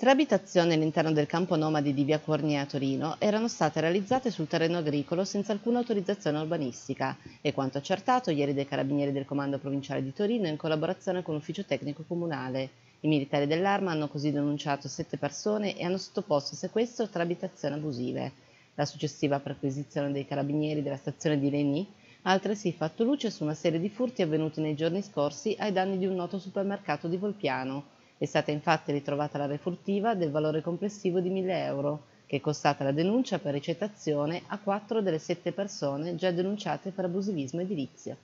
Tre abitazioni all'interno del campo nomadi di via Cornia a Torino erano state realizzate sul terreno agricolo senza alcuna autorizzazione urbanistica e quanto accertato ieri dai carabinieri del Comando Provinciale di Torino in collaborazione con l'Ufficio Tecnico Comunale. I militari dell'arma hanno così denunciato sette persone e hanno sottoposto a sequestro tre abitazioni abusive. La successiva perquisizione dei carabinieri della stazione di Leni ha altresì fatto luce su una serie di furti avvenuti nei giorni scorsi ai danni di un noto supermercato di Volpiano è stata infatti ritrovata la refurtiva del valore complessivo di 1000 euro, che è costata la denuncia per ricettazione a quattro delle sette persone già denunciate per abusivismo edilizio.